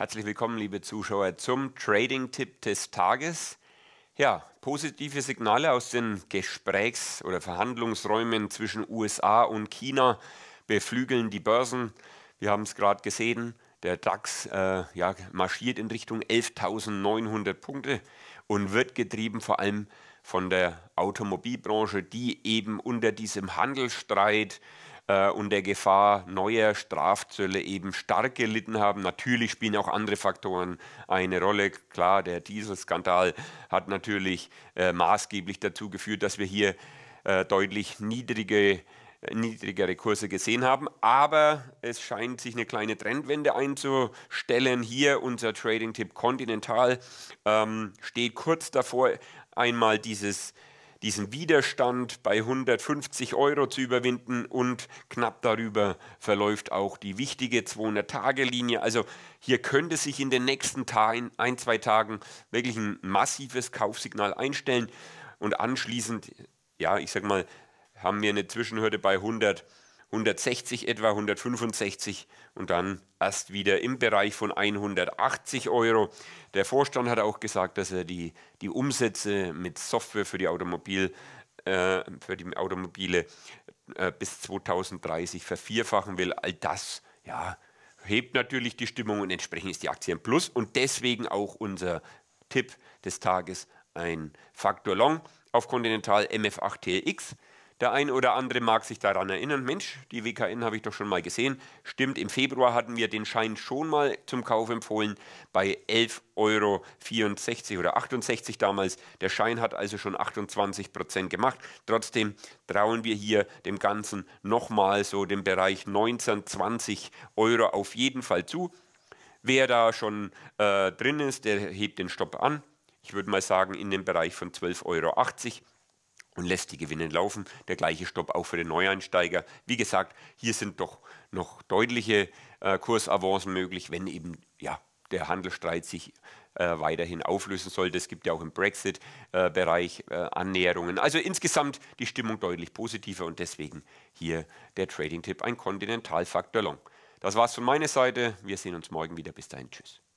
Herzlich willkommen, liebe Zuschauer, zum Trading-Tipp des Tages. Ja, positive Signale aus den Gesprächs- oder Verhandlungsräumen zwischen USA und China beflügeln die Börsen. Wir haben es gerade gesehen. Der DAX äh, ja, marschiert in Richtung 11.900 Punkte und wird getrieben vor allem von der Automobilbranche, die eben unter diesem Handelsstreit äh, und der Gefahr neuer Strafzölle eben stark gelitten haben. Natürlich spielen auch andere Faktoren eine Rolle. Klar, der Dieselskandal hat natürlich äh, maßgeblich dazu geführt, dass wir hier äh, deutlich niedrige äh, niedrigere Kurse gesehen haben. Aber es scheint sich eine kleine Trendwende einzustellen. Hier unser Trading-Tipp Continental ähm, steht kurz davor, einmal dieses diesen Widerstand bei 150 Euro zu überwinden und knapp darüber verläuft auch die wichtige 200-Tage-Linie. Also hier könnte sich in den nächsten Tagen, ein, zwei Tagen wirklich ein massives Kaufsignal einstellen und anschließend, ja, ich sag mal, haben wir eine Zwischenhürde bei 100. 160 etwa, 165 und dann erst wieder im Bereich von 180 Euro. Der Vorstand hat auch gesagt, dass er die, die Umsätze mit Software für die, Automobil, äh, für die Automobile äh, bis 2030 vervierfachen will. All das, ja, hebt natürlich die Stimmung und entsprechend ist die Aktie ein Plus und deswegen auch unser Tipp des Tages ein Faktor Long auf Continental MF8 TX. Der ein oder andere mag sich daran erinnern, Mensch, die WKN habe ich doch schon mal gesehen. Stimmt, im Februar hatten wir den Schein schon mal zum Kauf empfohlen bei 11,64 Euro oder 68 damals. Der Schein hat also schon 28 Prozent gemacht. Trotzdem trauen wir hier dem Ganzen nochmal so den Bereich 19, 20 Euro auf jeden Fall zu. Wer da schon äh, drin ist, der hebt den Stopp an. Ich würde mal sagen, in dem Bereich von 12,80 Euro und lässt die Gewinne laufen. Der gleiche Stopp auch für den Neueinsteiger. Wie gesagt, hier sind doch noch deutliche äh, Kursavancen möglich, wenn eben ja, der Handelsstreit sich äh, weiterhin auflösen sollte. Es gibt ja auch im Brexit-Bereich äh, äh, Annäherungen. Also insgesamt die Stimmung deutlich positiver und deswegen hier der Trading-Tipp, ein Kontinentalfaktor Long. Das war's von meiner Seite. Wir sehen uns morgen wieder. Bis dahin. Tschüss.